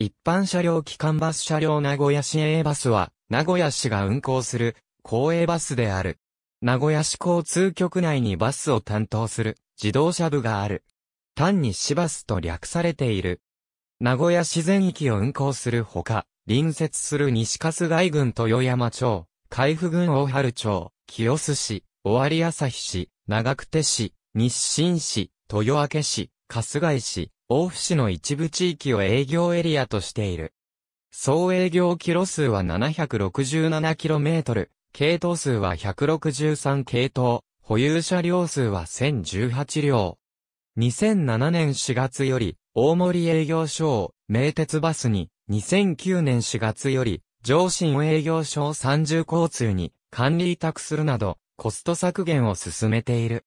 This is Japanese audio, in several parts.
一般車両機関バス車両名古屋市営バスは、名古屋市が運行する、公営バスである。名古屋市交通局内にバスを担当する、自動車部がある。単に市バスと略されている。名古屋市全域を運行するほか、隣接する西春日郡豊山町、海部郡大春町、清須市、尾張旭市、長久手市、日清市、豊明市、春日井市、大府市の一部地域を営業エリアとしている。総営業キロ数は 767km、系統数は163系統、保有車両数は1018両。2007年4月より、大森営業所を、名鉄バスに、2009年4月より、上新営業所を三重交通に、管理委託するなど、コスト削減を進めている。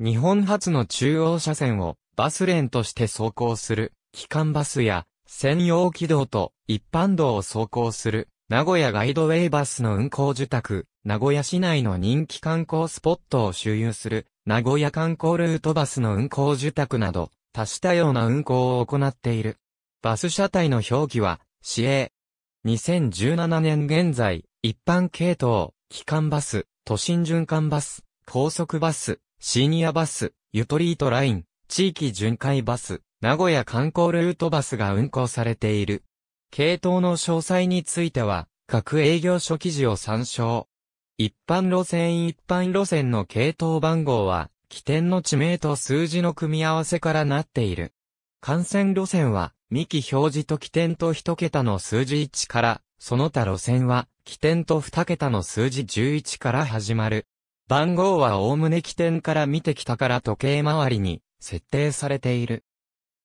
日本初の中央車線を、バスレンとして走行する、機関バスや、専用軌道と一般道を走行する、名古屋ガイドウェイバスの運行受託、名古屋市内の人気観光スポットを周遊する、名古屋観光ルートバスの運行受託など、多種多様な運行を行っている。バス車体の表記は、市営。2017年現在、一般系統、機関バス、都心循環バス、高速バス、シニアバス、ユトリートライン、地域巡回バス、名古屋観光ルートバスが運行されている。系統の詳細については、各営業所記事を参照。一般路線一般路線の系統番号は、起点の地名と数字の組み合わせからなっている。幹線路線は、幹表示と起点と1桁の数字1から、その他路線は、起点と2桁の数字11から始まる。番号は概ね起点から見てきたから時計回りに、設定されている。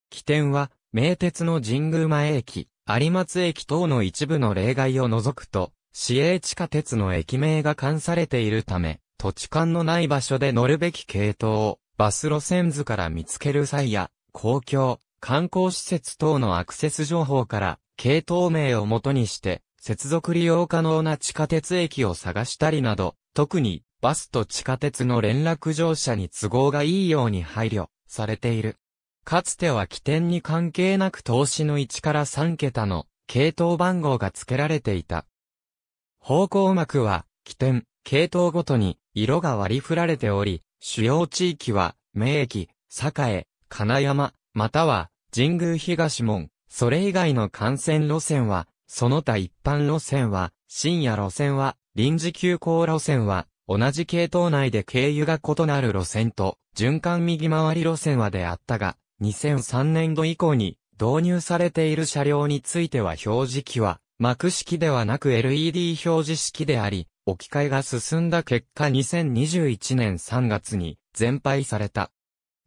起点は、名鉄の神宮前駅、有松駅等の一部の例外を除くと、市営地下鉄の駅名が関されているため、土地勘のない場所で乗るべき系統を、バス路線図から見つける際や、公共、観光施設等のアクセス情報から、系統名をもとにして、接続利用可能な地下鉄駅を探したりなど、特にバスと地下鉄の連絡乗車に都合がいいように配慮されている。かつては起点に関係なく投資の1から3桁の系統番号が付けられていた。方向膜は起点、系統ごとに色が割り振られており、主要地域は名駅、栄、金山、または神宮東門、それ以外の幹線路線は、その他一般路線は、深夜路線は、臨時急行路線は、同じ系統内で経由が異なる路線と、循環右回り路線はであったが、2003年度以降に導入されている車両については表示器は、幕式ではなく LED 表示式であり、置き換えが進んだ結果2021年3月に全廃された。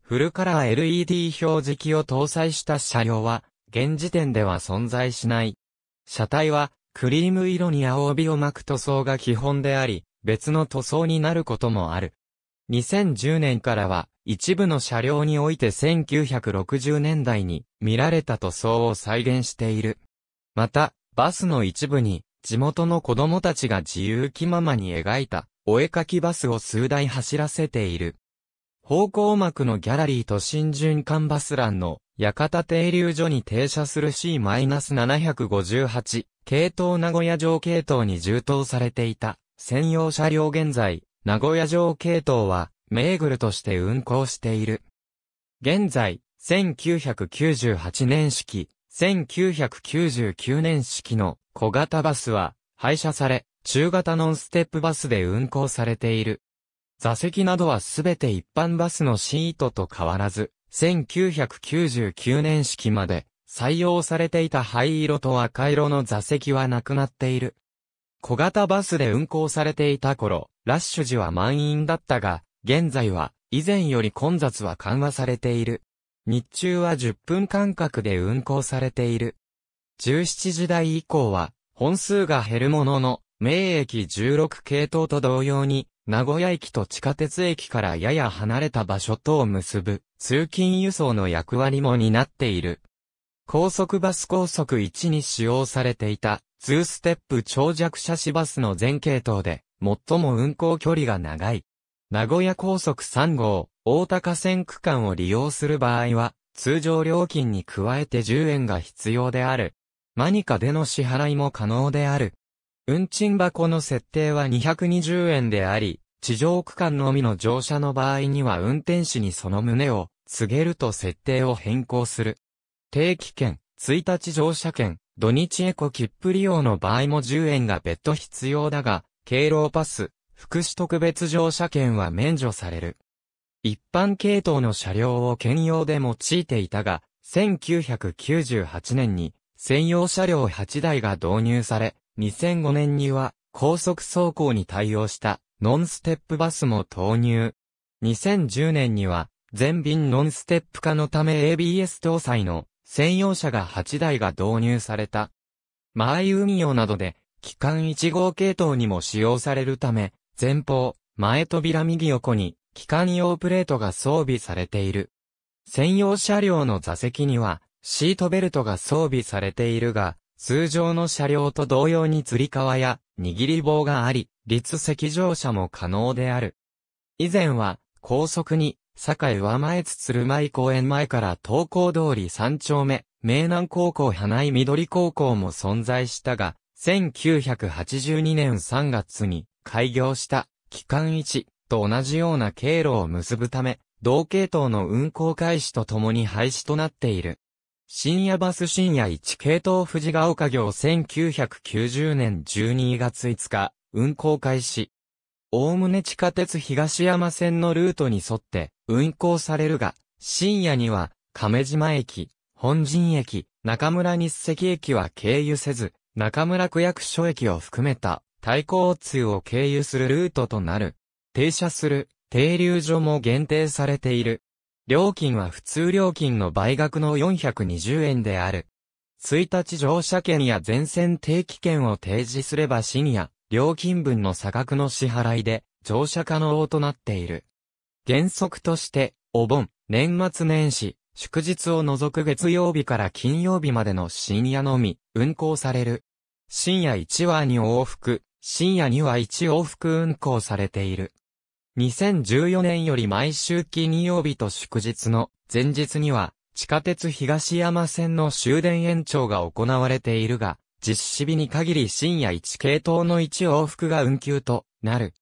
フルカラー LED 表示器を搭載した車両は、現時点では存在しない。車体は、クリーム色に青帯を巻く塗装が基本であり、別の塗装になることもある。2010年からは、一部の車両において1960年代に見られた塗装を再現している。また、バスの一部に、地元の子供たちが自由気ままに描いた、お絵かきバスを数台走らせている。方向幕のギャラリーと新循環バス欄の、館停留所に停車する C-758 系統名古屋城系統に充当されていた。専用車両現在、名古屋城系統は、メーグルとして運行している。現在、1998年式、1999年式の小型バスは、廃車され、中型ノンステップバスで運行されている。座席などはすべて一般バスのシートと変わらず、1999年式まで採用されていた灰色と赤色の座席はなくなっている。小型バスで運行されていた頃、ラッシュ時は満員だったが、現在は以前より混雑は緩和されている。日中は10分間隔で運行されている。17時台以降は本数が減るものの、名駅16系統と同様に、名古屋駅と地下鉄駅からやや離れた場所とを結ぶ、通勤輸送の役割も担っている。高速バス高速1に使用されていた、2ステップ長尺車種バスの全系統で、最も運行距離が長い。名古屋高速3号、大高線区間を利用する場合は、通常料金に加えて10円が必要である。マニカでの支払いも可能である。運賃箱の設定は220円であり、地上区間のみの乗車の場合には運転士にその旨を告げると設定を変更する。定期券、1日乗車券、土日エコ切符利用の場合も10円が別途必要だが、敬老パス、福祉特別乗車券は免除される。一般系統の車両を兼用で用いていたが、1998年に専用車両8台が導入され、2005年には高速走行に対応したノンステップバスも投入。2010年には全便ノンステップ化のため ABS 搭載の専用車が8台が導入された。マーイ運用などで、機関1号系統にも使用されるため、前方、前扉右横に、機関用プレートが装備されている。専用車両の座席には、シートベルトが装備されているが、通常の車両と同様に吊り革や握り棒があり、立席乗車も可能である。以前は、高速に堺上前津鶴舞公園前から東高通り三丁目、名南高校花井緑高校も存在したが、1982年3月に開業した機関1と同じような経路を結ぶため、同系統の運行開始とともに廃止となっている。深夜バス深夜1系統藤ヶ丘行1990年12月5日、運行開始。おおむね地下鉄東山線のルートに沿って、運行されるが、深夜には、亀島駅、本陣駅、中村日赤駅は経由せず、中村区役所駅を含めた、対抗通を経由するルートとなる。停車する、停留所も限定されている。料金は普通料金の倍額の420円である。1日乗車券や全線定期券を提示すれば深夜、料金分の差額の支払いで乗車可能となっている。原則として、お盆、年末年始、祝日を除く月曜日から金曜日までの深夜のみ、運行される。深夜1話に往復、深夜2は1往復運行されている。2014年より毎週金曜日と祝日の前日には、地下鉄東山線の終電延長が行われているが、実施日に限り深夜1系統の1往復が運休となる。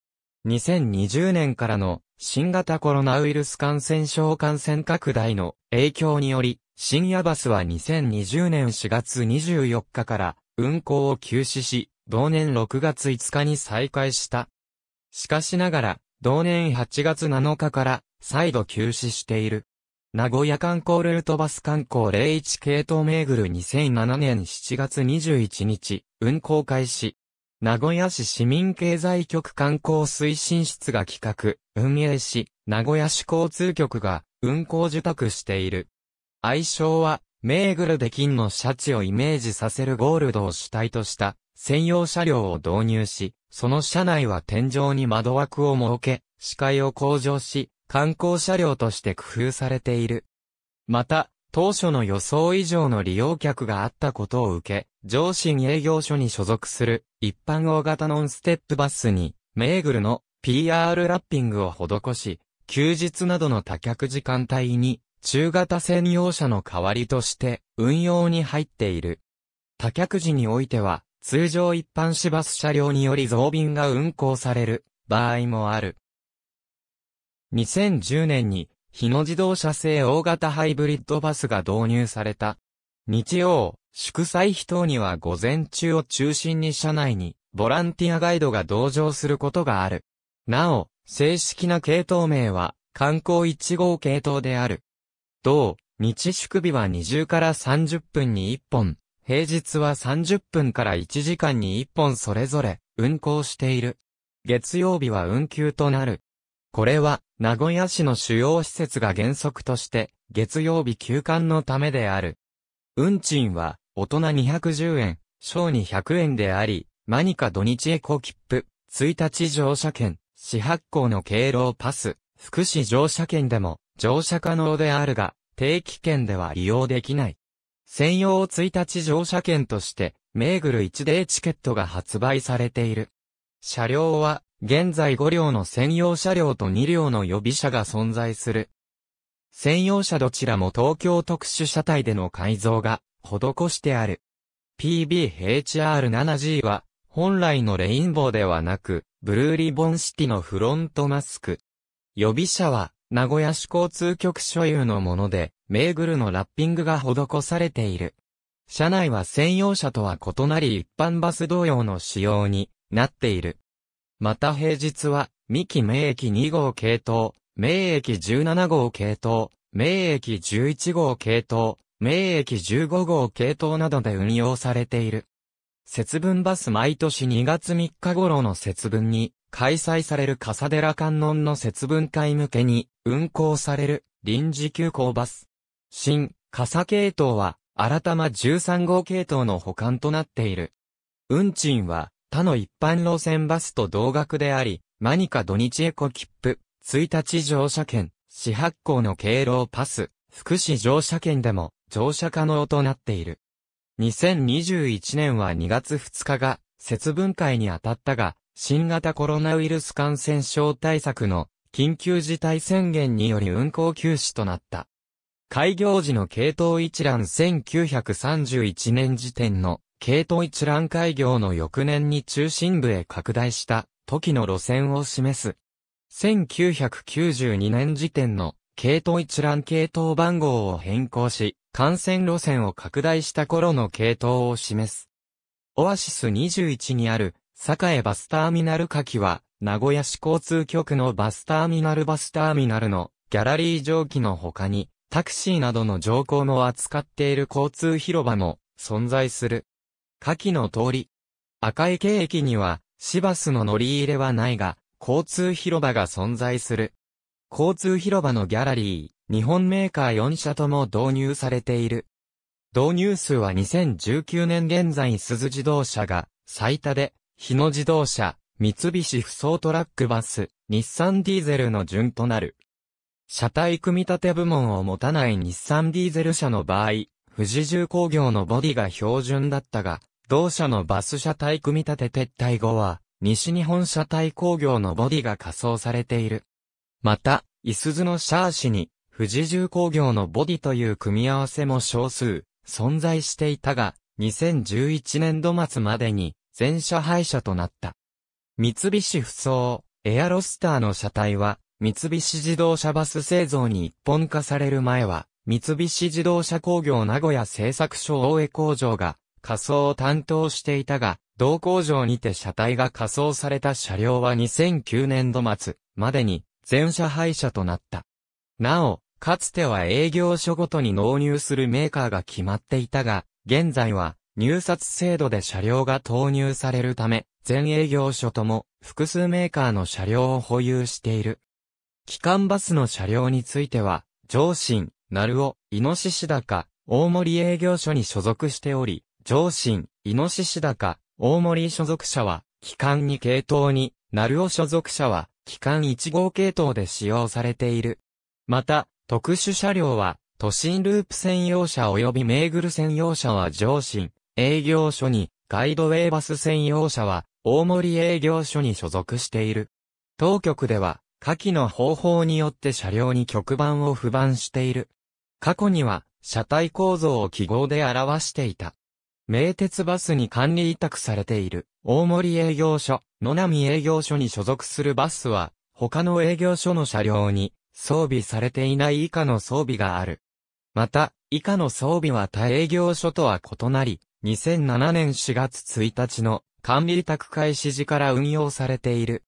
2020年からの新型コロナウイルス感染症感染拡大の影響により、深夜バスは2020年4月24日から運行を休止し、同年6月5日に再開した。しかしながら、同年8月7日から再度休止している。名古屋観光ルートバス観光01系統巡ぐる2007年7月21日、運行開始。名古屋市市民経済局観光推進室が企画、運営し、名古屋市交通局が運行受託している。愛称は、メーグルで金のシャチをイメージさせるゴールドを主体とした専用車両を導入し、その車内は天井に窓枠を設け、視界を向上し、観光車両として工夫されている。また、当初の予想以上の利用客があったことを受け、上信営業所に所属する一般大型ノンステップバスに、メーグルの PR ラッピングを施し、休日などの多客時間帯に、中型専用車の代わりとして運用に入っている。多客時においては、通常一般市バス車両により増便が運行される場合もある。2010年に日野自動車製大型ハイブリッドバスが導入された。日曜、祝祭日等には午前中を中心に車内にボランティアガイドが同乗することがある。なお、正式な系統名は観光1号系統である。同、日祝日は20から30分に1本、平日は30分から1時間に1本それぞれ運行している。月曜日は運休となる。これは、名古屋市の主要施設が原則として、月曜日休館のためである。運賃は、大人210円、小に0 0円であり、マニカ土日エコ切符、1日乗車券、市発行の敬老パス、福祉乗車券でも乗車可能であるが、定期券では利用できない。専用1日乗車券として、メーグル1デーチケットが発売されている。車両は現在5両の専用車両と2両の予備車が存在する。専用車どちらも東京特殊車体での改造が施してある。PBHR7G は本来のレインボーではなく、ブルーリボンシティのフロントマスク。予備車は名古屋市交通局所有のもので、ーグルのラッピングが施されている。車内は専用車とは異なり一般バス同様の仕様になっている。また平日は、三木名駅2号系統、名駅17号系統、名駅11号系統、名駅15号系統などで運用されている。節分バス毎年2月3日頃の節分に、開催される笠寺観音の節分会向けに、運行される臨時急行バス。新、笠系統は、新たま13号系統の保管となっている。運賃は、他の一般路線バスと同額であり、マニカ土日エコ切符、1日乗車券、市発行の敬老パス、福祉乗車券でも乗車可能となっている。2021年は2月2日が節分会にあたったが、新型コロナウイルス感染症対策の緊急事態宣言により運行休止となった。開業時の系統一覧1931年時点の系統一覧開業の翌年に中心部へ拡大した時の路線を示す。1992年時点の系統一覧系統番号を変更し、幹線路線を拡大した頃の系統を示す。オアシス21にある、栄バスターミナル下記は、名古屋市交通局のバスターミナルバスターミナルのギャラリー蒸気の他に、タクシーなどの乗降も扱っている交通広場も存在する。下記の通り。赤池駅には、市バスの乗り入れはないが、交通広場が存在する。交通広場のギャラリー、日本メーカー4社とも導入されている。導入数は2019年現在鈴自動車が最多で、日野自動車、三菱不走トラックバス、日産ディーゼルの順となる。車体組み立て部門を持たない日産ディーゼル車の場合、富士重工業のボディが標準だったが、同社のバス車体組み立て撤退後は、西日本車体工業のボディが仮装されている。また、いすズのシャーシに、富士重工業のボディという組み合わせも少数、存在していたが、2011年度末までに、全車廃車となった。三菱不走、エアロスターの車体は、三菱自動車バス製造に一本化される前は、三菱自動車工業名古屋製作所大江工場が、仮装を担当していたが、同工場にて車体が仮装された車両は2009年度末までに全車廃車となった。なお、かつては営業所ごとに納入するメーカーが決まっていたが、現在は入札制度で車両が投入されるため、全営業所とも複数メーカーの車両を保有している。機関バスの車両については、上信、鳴尾、イノシシ高、大森営業所に所属しており、上信、イノシシ高、大森所属者は、機関2系統に、鳴尾所属者は、機関1号系統で使用されている。また、特殊車両は、都心ループ専用車及びメーグル専用車は上信、営業所に、ガイドウェイバス専用車は、大森営業所に所属している。当局では、下記の方法によって車両に局番を不満している。過去には、車体構造を記号で表していた。名鉄バスに管理委託されている、大森営業所、野波営業所に所属するバスは、他の営業所の車両に、装備されていない以下の装備がある。また、以下の装備は他営業所とは異なり、2007年4月1日の管理委託開始時から運用されている。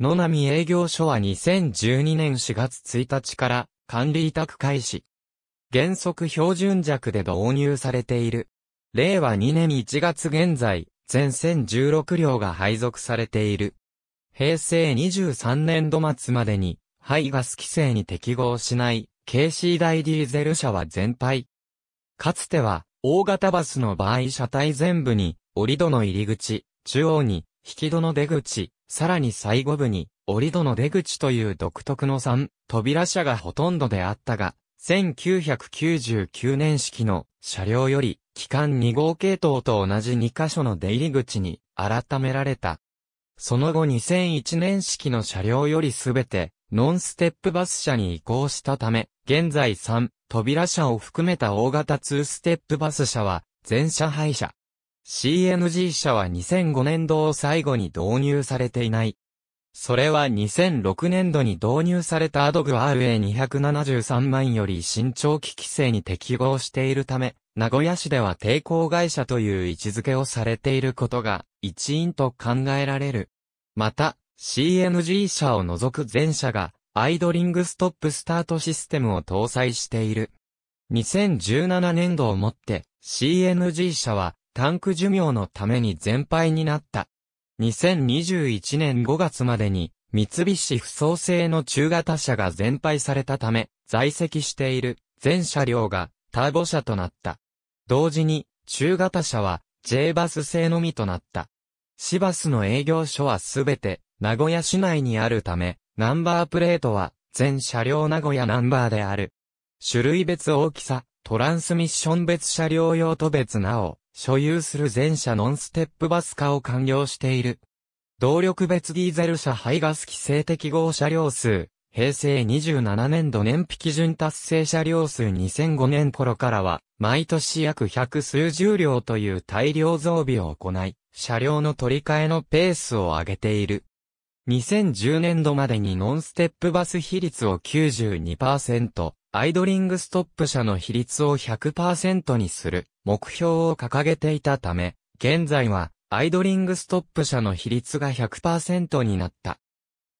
野波営業所は2012年4月1日から管理委託開始。原則標準弱で導入されている。令和2年1月現在、全線1 6両が配属されている。平成23年度末までに、排ガス規制に適合しない、KC 大ディーゼル車は全廃。かつては、大型バスの場合車体全部に、折戸の入り口、中央に、引き戸の出口、さらに最後部に、折戸の出口という独特の3、扉車がほとんどであったが、1999年式の車両より、機関2号系統と同じ2箇所の出入り口に改められた。その後2001年式の車両よりすべて、ノンステップバス車に移行したため、現在3、扉車を含めた大型2ステップバス車は、全車廃車。CNG 車は2005年度を最後に導入されていない。それは2006年度に導入されたアドグ RA273 万より新長期規制に適合しているため、名古屋市では抵抗会社という位置づけをされていることが一因と考えられる。また、CNG 車を除く全車がアイドリングストップスタートシステムを搭載している。2017年度をもって CNG 車はタンク寿命のために全廃になった。2021年5月までに、三菱不創製の中型車が全廃されたため、在籍している全車両がターボ車となった。同時に、中型車は J バス製のみとなった。市バスの営業所はすべて名古屋市内にあるため、ナンバープレートは全車両名古屋ナンバーである。種類別大きさ、トランスミッション別車両用途別なお。所有する全車ノンステップバス化を完了している。動力別ディーゼル車排ガス規制適合車両数、平成27年度燃費基準達成車両数2005年頃からは、毎年約百数十両という大量増備を行い、車両の取り替えのペースを上げている。2010年度までにノンステップバス比率を92%、アイドリングストップ車の比率を100%にする。目標を掲げていたため、現在はアイドリングストップ車の比率が100%になった。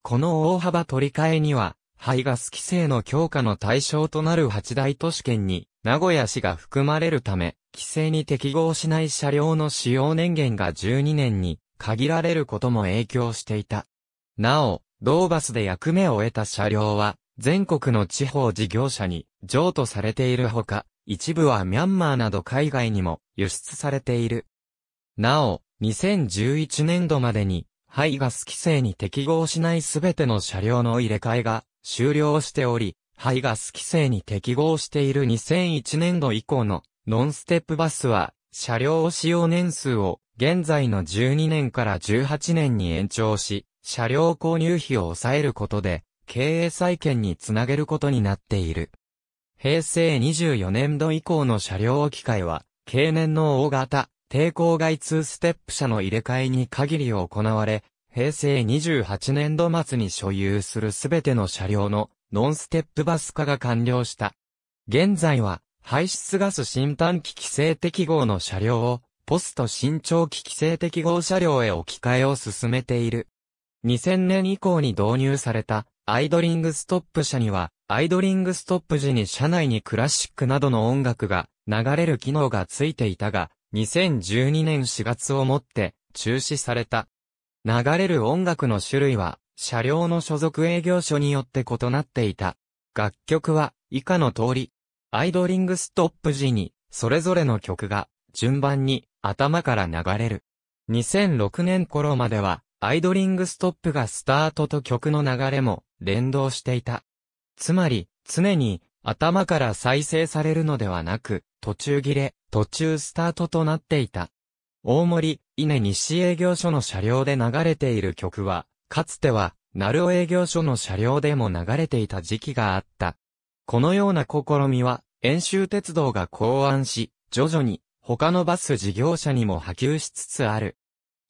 この大幅取り替えには、排ガス規制の強化の対象となる八大都市圏に、名古屋市が含まれるため、規制に適合しない車両の使用年限が12年に限られることも影響していた。なお、同バスで役目を得た車両は、全国の地方事業者に譲渡されているほか、一部はミャンマーなど海外にも輸出されている。なお、2011年度までに、排ガス規制に適合しないすべての車両の入れ替えが終了しており、排ガス規制に適合している2001年度以降のノンステップバスは、車両使用年数を現在の12年から18年に延長し、車両購入費を抑えることで、経営再建につなげることになっている。平成24年度以降の車両置き換えは、経年の大型、抵抗外2ステップ車の入れ替えに限り行われ、平成28年度末に所有するすべての車両のノンステップバス化が完了した。現在は、排出ガス新端機規制適合の車両を、ポスト新長期規制適合車両へ置き換えを進めている。2000年以降に導入されたアイドリングストップ車にはアイドリングストップ時に車内にクラシックなどの音楽が流れる機能がついていたが、2012年4月をもって中止された。流れる音楽の種類は、車両の所属営業所によって異なっていた。楽曲は以下の通り、アイドリングストップ時に、それぞれの曲が順番に頭から流れる。2006年頃までは、アイドリングストップがスタートと曲の流れも連動していた。つまり、常に頭から再生されるのではなく、途中切れ、途中スタートとなっていた。大森、稲西営業所の車両で流れている曲は、かつては、鳴尾営業所の車両でも流れていた時期があった。このような試みは、遠州鉄道が考案し、徐々に、他のバス事業者にも波及しつつある。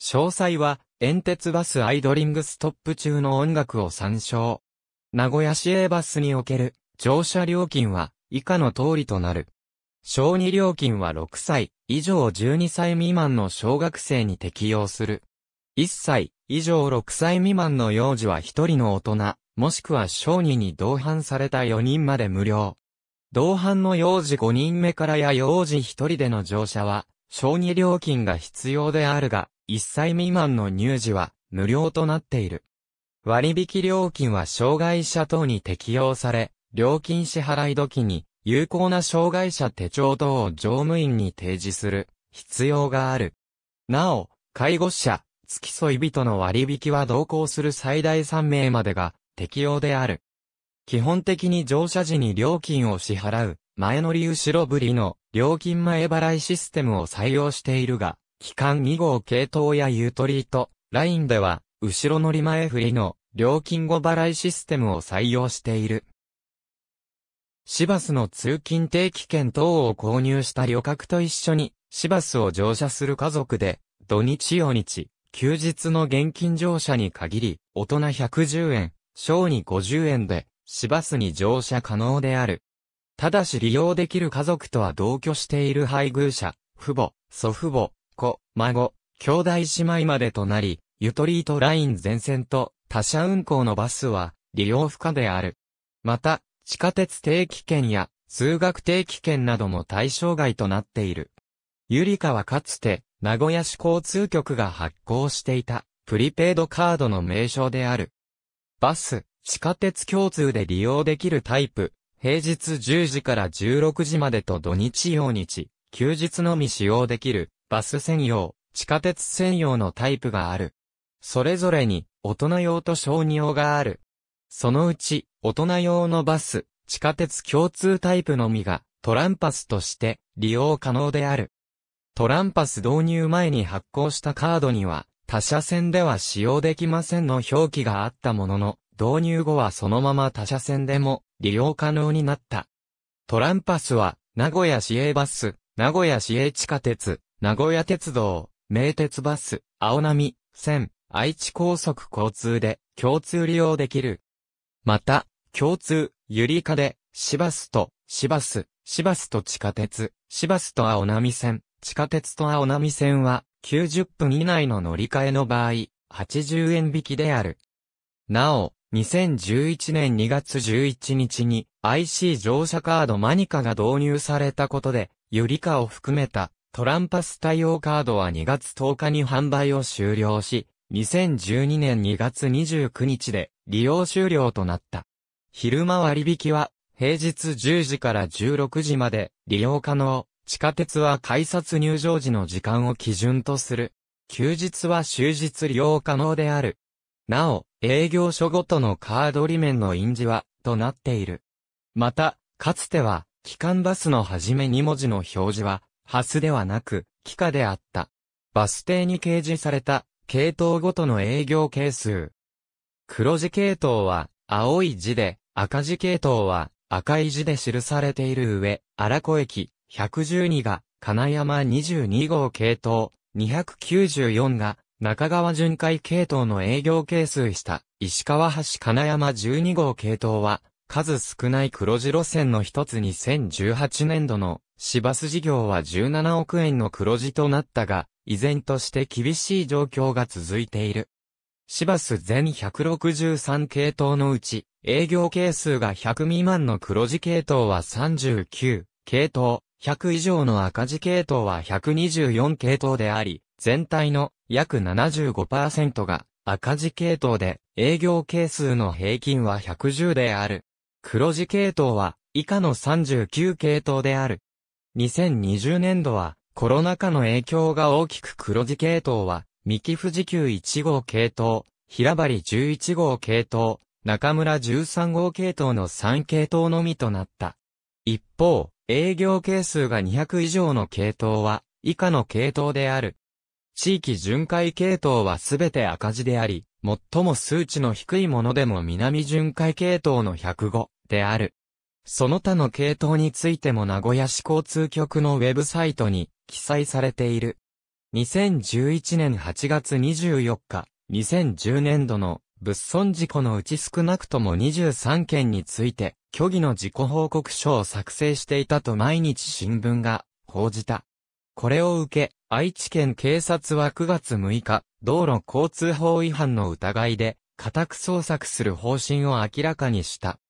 詳細は、遠鉄バスアイドリングストップ中の音楽を参照。名古屋市営バスにおける乗車料金は以下の通りとなる。小児料金は6歳以上12歳未満の小学生に適用する。1歳以上6歳未満の幼児は1人の大人、もしくは小児に同伴された4人まで無料。同伴の幼児5人目からや幼児1人での乗車は、小児料金が必要であるが、1歳未満の乳児は無料となっている。割引料金は障害者等に適用され、料金支払い時に有効な障害者手帳等を乗務員に提示する必要がある。なお、介護者、付き添い人の割引は同行する最大3名までが適用である。基本的に乗車時に料金を支払う、前乗り後ろぶりの料金前払いシステムを採用しているが、機関2号系統やゆとりと、ラインでは、後ろ乗り前振りの料金後払いシステムを採用している。シバスの通勤定期券等を購入した旅客と一緒に、シバスを乗車する家族で、土日曜日、休日の現金乗車に限り、大人110円、小に50円で、シバスに乗車可能である。ただし利用できる家族とは同居している配偶者、父母、祖父母、子、孫、兄弟姉妹までとなり、ゆとりートライン全線と他社運行のバスは利用不可である。また、地下鉄定期券や通学定期券なども対象外となっている。ゆりかはかつて名古屋市交通局が発行していたプリペイドカードの名称である。バス、地下鉄共通で利用できるタイプ、平日10時から16時までと土日用日、休日のみ使用できる、バス専用、地下鉄専用のタイプがある。それぞれに大人用と小児用がある。そのうち、大人用のバス、地下鉄共通タイプのみが、トランパスとして利用可能である。トランパス導入前に発行したカードには、他社線では使用できませんの表記があったものの、導入後はそのまま他社線でも利用可能になった。トランパスは、名古屋市営バス、名古屋市営地下鉄、名古屋鉄道、名鉄バス、青波、線、愛知高速交通で共通利用できる。また、共通、ゆりかで、シバスと、シバス、シバスと地下鉄、シバスと青波線、地下鉄と青波線は、90分以内の乗り換えの場合、80円引きである。なお、2011年2月11日に IC 乗車カードマニカが導入されたことで、ゆりかを含めたトランパス対応カードは2月10日に販売を終了し、2012年2月29日で利用終了となった。昼間割引は平日10時から16時まで利用可能。地下鉄は改札入場時の時間を基準とする。休日は終日利用可能である。なお、営業所ごとのカードメ面の印字は、となっている。また、かつては、機関バスの初め2文字の表示は、ハスではなく、機下であった。バス停に掲示された系統ごとの営業係数。黒字系統は青い字で、赤字系統は赤い字で記されている上、荒子駅112が金山22号系統、294が中川巡回系統の営業係数した石川橋金山12号系統は数少ない黒字路線の一つ2018年度の市バス事業は17億円の黒字となったが、依然として厳しい状況が続いている。シバス全163系統のうち、営業係数が100未満の黒字系統は39系統、100以上の赤字系統は124系統であり、全体の約75%が赤字系統で、営業係数の平均は110である。黒字系統は以下の39系統である。2020年度はコロナ禍の影響が大きく黒字系統は、三木富士急1号系統、平張11号系統、中村13号系統の3系統のみとなった。一方、営業係数が200以上の系統は、以下の系統である。地域巡回系統はすべて赤字であり、最も数値の低いものでも南巡回系統の105である。その他の系統についても名古屋市交通局のウェブサイトに記載されている。2011年8月24日、2010年度の物損事故のうち少なくとも23件について、虚偽の事故報告書を作成していたと毎日新聞が報じた。これを受け、愛知県警察は9月6日、道路交通法違反の疑いで、家宅捜索する方針を明らかにした。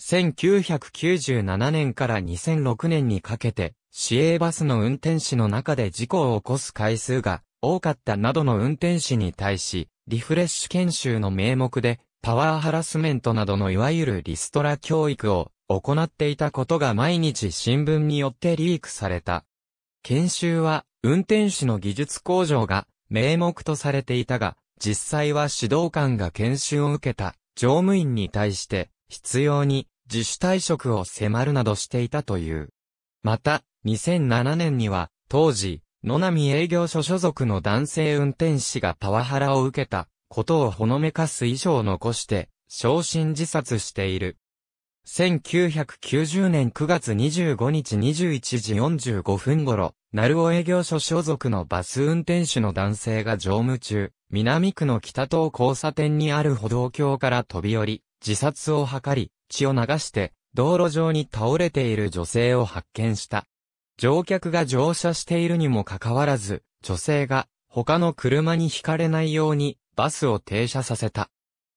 1997年から2006年にかけて、市営バスの運転士の中で事故を起こす回数が多かったなどの運転士に対し、リフレッシュ研修の名目で、パワーハラスメントなどのいわゆるリストラ教育を行っていたことが毎日新聞によってリークされた。研修は、運転士の技術向上が名目とされていたが、実際は指導官が研修を受けた乗務員に対して、必要に自主退職を迫るなどしていたという。また、2007年には、当時、野波営業所所属の男性運転士がパワハラを受けたことをほのめかす遺書を残して、昇進自殺している。1990年9月25日21時45分頃、鳴尾営業所所属のバス運転手の男性が乗務中、南区の北東交差点にある歩道橋から飛び降り、自殺を図り、血を流して、道路上に倒れている女性を発見した。乗客が乗車しているにもかかわらず、女性が他の車にひかれないようにバスを停車させた。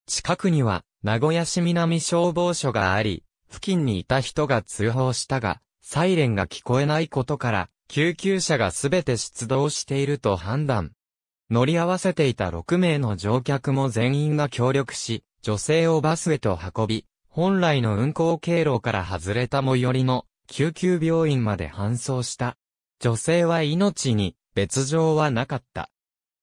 近くには名古屋市南消防署があり、付近にいた人が通報したが、サイレンが聞こえないことから、救急車がすべて出動していると判断。乗り合わせていた6名の乗客も全員が協力し、女性をバスへと運び、本来の運行経路から外れた最寄りの救急病院まで搬送した。女性は命に別状はなかった。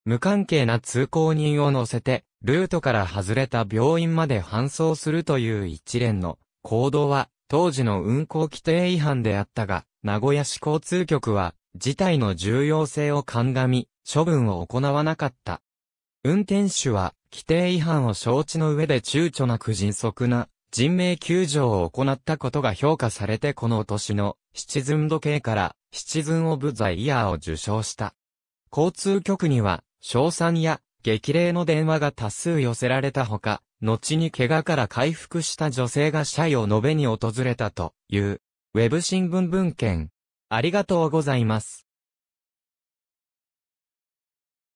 無関係な通行人を乗せて、ルートから外れた病院まで搬送するという一連の行動は、当時の運行規定違反であったが、名古屋市交通局は、事態の重要性を鑑み、処分を行わなかった。運転手は、規定違反を承知の上で躊躇なく迅速な人命救助を行ったことが評価されてこの年のシチズン時計からシチズンオブザイヤーを受賞した。交通局には賞賛や激励の電話が多数寄せられたほか、後に怪我から回復した女性が謝意を述べに訪れたという、ウェブ新聞文献。ありがとうございます。